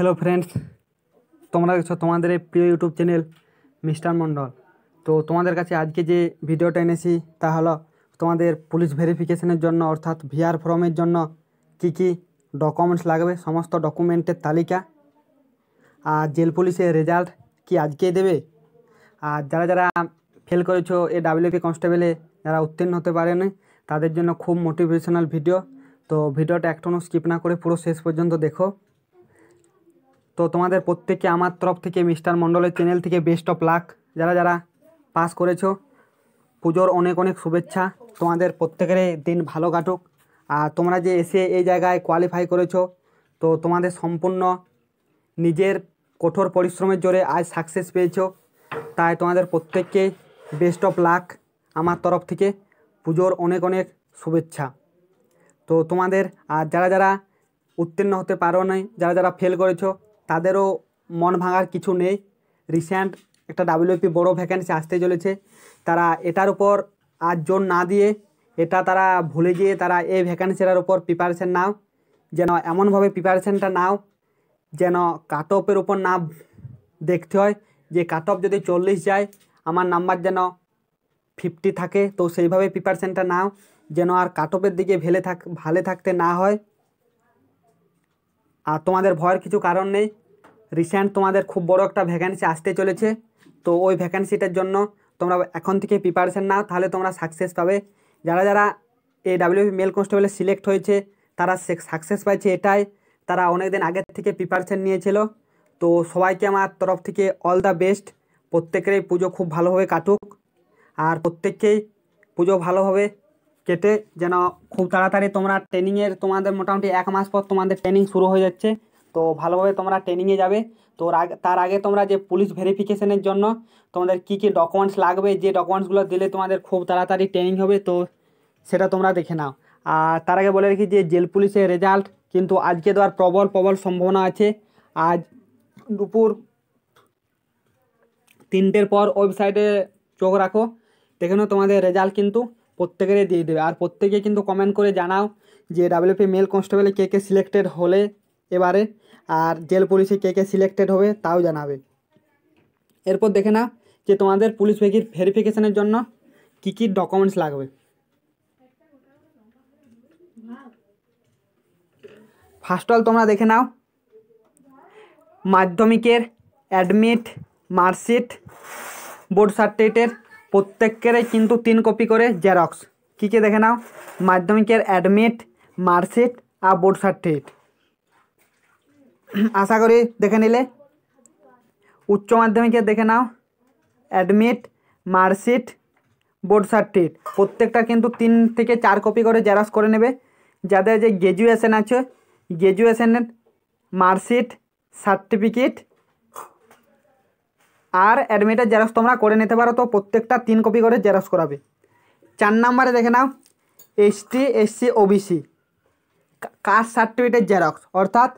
hello friends তোমরা দেখছো তোমাদের এই প্রিয় ইউটিউব চ্যানেল মিস্টার মণ্ডল তো তোমাদের কাছে আজকে যে ভিডিওটা এনেছি তা হলো তোমাদের পুলিশ ভেরিফিকেশনের জন্য অর্থাৎ ভিআর ফর্মের জন্য কি কি ডকুমেন্টস লাগবে সমস্ত ডকুমেন্টের তালিকা আর জেল পুলিশের রেজাল্ট কি আজকে দেবে আর যারা যারা ফেল করেছো এ ডাব্লিউপি কনস্টেবলে যারা উত্তীর্ণ হতে পারেনি তাদের জন্য খুব মোটিভেশনাল ভিডিও তো ভিডিওটা একটুও স্কিপ না করে পুরো শেষ পর্যন্ত দেখো তো তোমাদের প্রত্যেককে আমার তরফ থেকে মিস্টার মণ্ডলের চ্যানেল থেকে বেস্ট অফ লাক যারা যারা পাস করেছ পুজোর অনেক অনেক শুভেচ্ছা তোমাদের প্রত্যেকের দিন ভালো কাটুক আর তোমরা যে এসে এই জায়গায় কোয়ালিফাই করেছো তো তোমাদের সম্পূর্ণ নিজের কঠোর পরিশ্রমের জোরে আজ সাকসেস পেয়েছ তাই তোমাদের প্রত্যেককে বেস্ট অফ লাক আমার তরফ থেকে পুজোর অনেক অনেক শুভেচ্ছা তো তোমাদের আর যারা যারা উত্তীর্ণ হতে পারো নাই যারা যারা ফেল করেছো তাদেরও মন ভাঙার কিছু নেই রিসেন্ট একটা ডাব্লিউপি বড় ভ্যাকেন্সি আসতে চলেছে তারা এটার উপর আর জোর না দিয়ে এটা তারা ভুলে গিয়ে তারা এই ভ্যাকেন্সিটার উপর প্রিপারেশান নাও যেন এমনভাবে প্রিপারেশানটা নাও যেন কাট অফের উপর না দেখতে হয় যে কাট অফ যদি চল্লিশ যায় আমার নাম্বার যেন ফিফটি থাকে তো সেইভাবে প্রিপারেশানটা নাও যেন আর কাট অফের দিকে ভেলে থাক ভালে থাকতে না হয় আর তোমাদের ভয়ের কিছু কারণ নেই রিসেন্ট তোমাদের খুব বড় একটা ভ্যাকেন্সি আসতে চলেছে তো ওই ভ্যাকেন্সিটার জন্য তোমরা এখন থেকে প্রিপারেশান নাও তাহলে তোমরা সাকসেস পাবে যারা যারা এই ডাব্লিউপি মেল কনস্টেবলে সিলেক্ট হয়েছে তারা সাকসেস পাইছে এটাই তারা অনেক দিন আগের থেকে প্রিপারেশান নিয়েছিল তো সবাইকে আমার তরফ থেকে অল দ্য বেস্ট প্রত্যেকেরই পুজো খুব ভালোভাবে কাটুক আর প্রত্যেককেই পুজো ভালোভাবে কেটে যেন খুব তাড়াতাড়ি তোমরা ট্রেনিংয়ের তোমাদের মোটামুটি এক মাস পর তোমাদের ট্রেনিং শুরু হয়ে যাচ্ছে তো ভালোভাবে তোমরা ট্রেনিংয়ে যাবে তো তার আগে তোমরা যে পুলিশ ভেরিফিকেশনের জন্য তোমাদের কি কি ডকুমেন্টস লাগবে যে ডকুমেন্টসগুলো দিলে তোমাদের খুব তাড়াতাড়ি ট্রেনিং হবে তো সেটা তোমরা দেখে নাও আর তার আগে বলে রাখি যে জেল পুলিশের রেজাল্ট কিন্তু আজকে তো আর প্রবল প্রবল সম্ভাবনা আছে আজ দুপুর তিনটের পর ওয়েবসাইটে চোখ রাখো দেখে তোমাদের রেজাল্ট কিন্তু প্রত্যেকেরই দিয়ে দেবে আর প্রত্যেকে কিন্তু কমেন্ট করে জানাও যে ডাব্লিউপি মেল কনস্টেবলে কে কে সিলেক্টেড হলে এবারে আর জেল পুলিশে কে কে সিলেক্টেড হবে তাও জানাবে এরপর দেখে নাও যে তোমাদের পুলিশ ভেকির ভেরিফিকেশানের জন্য কী কী ডকুমেন্টস লাগবে ফার্স্ট অল তোমরা দেখে নাও মাধ্যমিকের অ্যাডমিট মার্কশিট বোর্ড সার্টিফিকেটের প্রত্যেকেরই কিন্তু তিন কপি করে জেরক্স কী কী দেখে নাও মাধ্যমিকের অ্যাডমিট মার্কশিট আর বোর্ড সার্টিফিকেট আশা করি দেখে নিলে উচ্চ মাধ্যমিকের দেখে নাও অ্যাডমিট মার্কশিট বোর্ড সার্টিফিকেট প্রত্যেকটা কিন্তু তিন থেকে চার কপি করে জেরক্স করে নেবে যাদের যে গ্র্যাজুয়েশন আছে গ্র্যাজুয়েশনের মার্কশিট সার্টিফিকেট আর অ্যাডমিটের জেরক্স তোমরা করে নিতে পারো তো প্রত্যেকটা তিন কপি করে জেরক্স করাবে চার নাম্বারে দেখে নাও এসটি এসসি ওবিসি কাস্ট সার্টিফিকেটের জেরক্স অর্থাৎ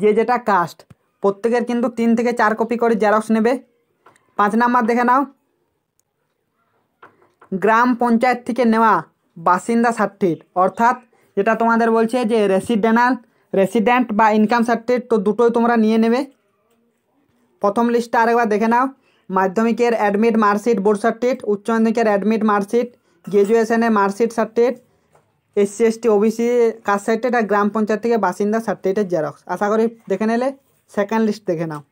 যে যেটা কাস্ট প্রত্যেকের কিন্তু তিন থেকে চার কপি করে জেরক্স নেবে পাঁচ নাম্বার দেখে নাও গ্রাম পঞ্চায়েত থেকে নেওয়া বাসিন্দা সার্টিফিকেট অর্থাৎ যেটা তোমাদের বলছে যে রেসিডেন্ট রেসিডেন্ট বা ইনকাম সার্টিফিকেট তো দুটোই তোমরা নিয়ে নেবে প্রথম লিস্টটা আরেকবার দেখে নাও মাধ্যমিকের অ্যাডমিট মার্কশিট বোর্ড সার্টিফিকেট উচ্চ মাধ্যমিকের অ্যাডমিট মার্কশিট গ্র্যাজুয়েশনের marksheet certificate SC ST OBC caste certificate আর গ্রাম পঞ্চায়েত থেকে বাসিন্দা সার্টিফিকেটের জেরক্স আশা করি দেখে নিলে সেকেন্ড লিস্ট দেখে নাও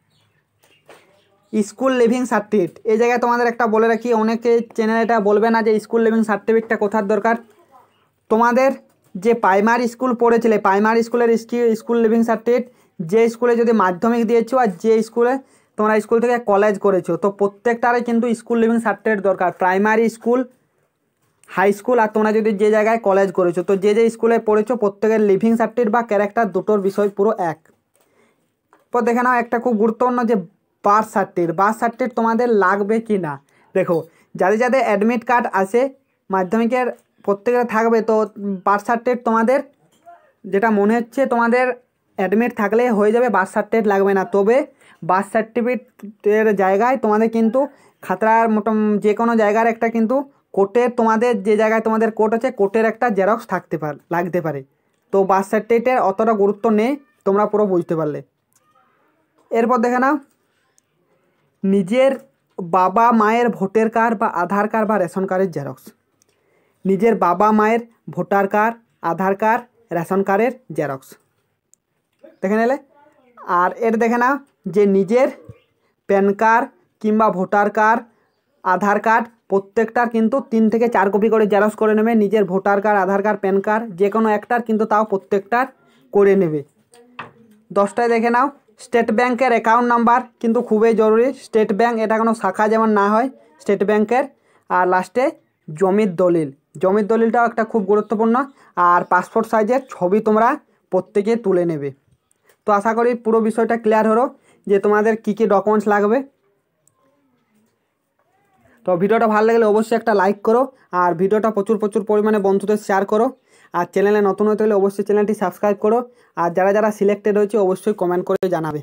স্কুল লিভিং সার্টিফিকেট এই জায়গায় তোমাদের একটা বলে রাখি অনেকে চ্যানেল এটা বলবে না যে স্কুল লিভিং সার্টিফিকেটটা কোথার দরকার তোমাদের যে প্রাইমারি স্কুল পড়েছিলে প্রাইমারি স্কুলের স্কুল লিভিং সার্টিফিকেট যে স্কুলে যদি মাধ্যমিক দিয়েছো আর যে স্কুলে তোমরা স্কুল থেকে কলেজ করেছো তো প্রত্যেকটারই কিন্তু স্কুল লিভিং সার্টিফিকেট দরকার প্রাইমারি স্কুল হাই স্কুল আর তোমরা যদি যে জায়গায় কলেজ করেছো তো যে যে স্কুলে পড়েছো প্রত্যেকের লিভিং সার্টিফিকেট বা ক্যারেক্টার দুটোর বিষয় পুরো এক তো দেখে নাও একটা খুব গুরুত্বপূর্ণ যে বার্থ সার্টিফিকেট বার্থ সার্টিফিকেট তোমাদের লাগবে কি না দেখো যাদের যাদের অ্যাডমিট কার্ড আছে মাধ্যমিকের প্রত্যেকের থাকবে তো বার্থ সার্টিফিকেট তোমাদের যেটা মনে হচ্ছে তোমাদের অ্যাডমিট থাকলে হয়ে যাবে বার্থ সার্টিফিকেট লাগবে না তবে বার্থ সার্টিফিকেটের জায়গায় তোমাদের কিন্তু খাতরার মোটাম যে কোনো জায়গার একটা কিন্তু কোর্টের তোমাদের যে জায়গায় তোমাদের কোর্ট আছে কোর্টের একটা জেরক্স থাকতে পার লাগতে পারে তো বার্থ সার্টিফিকেটের অতটা গুরুত্ব নেই তোমরা পুরো বুঝতে পারলে এরপর দেখে নাও নিজের বাবা মায়ের ভোটার কার্ড বা আধার কার্ড বা রেশন কার্ডের জেরক্স নিজের বাবা মায়ের voter card Aadhaar card ration কার্ডের জেরক্স দেখে নিলে আর এর দেখে নাও যে নিজের প্যান কার্ড কিংবা ভোটার কার্ড আধার কার্ড প্রত্যেকটার কিন্তু তিন থেকে চার কপি করে জেরক্স করে নেবে নিজের voter card Aadhaar card PAN card যে কোনো একটার কিন্তু তাও প্রত্যেকটার করে নেবে দশটায় দেখে নাও স্টেট ব্যাংকের অ্যাকাউন্ট নাম্বার কিন্তু খুবই জরুরি স্টেট ব্যাংক এটা কোনো শাখা যেমন না হয় স্টেট ব্যাংকের আর লাস্টে জমির দলিল জমির দলিলটাও একটা খুব গুরুত্বপূর্ণ আর পাসপোর্ট সাইজের ছবি তোমরা প্রত্যেকে তুলে নেবে তো আশা করি পুরো বিষয়টা ক্লিয়ার হলো যে তোমাদের কী কী ডকুমেন্টস লাগবে তো ভিডিওটা ভালো লাগলে অবশ্যই একটা লাইক করো আর ভিডিওটা প্রচুর প্রচুর পরিমাণে বন্ধুদের শেয়ার করো আর চ্যানেলে নতুন হতে হলে অবশ্যই চ্যানেলটি সাবস্ক্রাইব করো আর যারা যারা সিলেক্টেড হয়েছে অবশ্যই কমেন্ট করে জানাবে